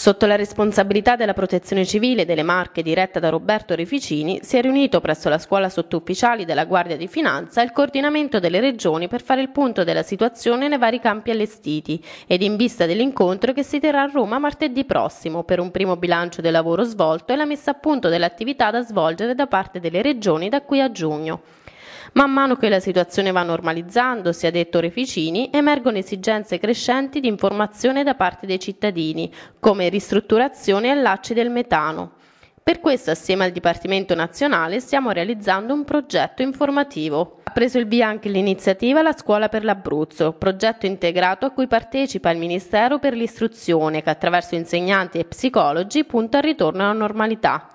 Sotto la responsabilità della Protezione Civile delle Marche diretta da Roberto Rificini si è riunito presso la scuola sottufficiali della Guardia di Finanza il coordinamento delle regioni per fare il punto della situazione nei vari campi allestiti ed in vista dell'incontro che si terrà a Roma martedì prossimo per un primo bilancio del lavoro svolto e la messa a punto dell'attività da svolgere da parte delle regioni da qui a giugno. Man mano che la situazione va normalizzandosi, ha detto Reficini, emergono esigenze crescenti di informazione da parte dei cittadini, come ristrutturazione e allacci del metano. Per questo, assieme al Dipartimento Nazionale, stiamo realizzando un progetto informativo. Ha preso il via anche l'iniziativa La Scuola per l'Abruzzo, progetto integrato a cui partecipa il Ministero per l'Istruzione, che attraverso insegnanti e psicologi punta al ritorno alla normalità.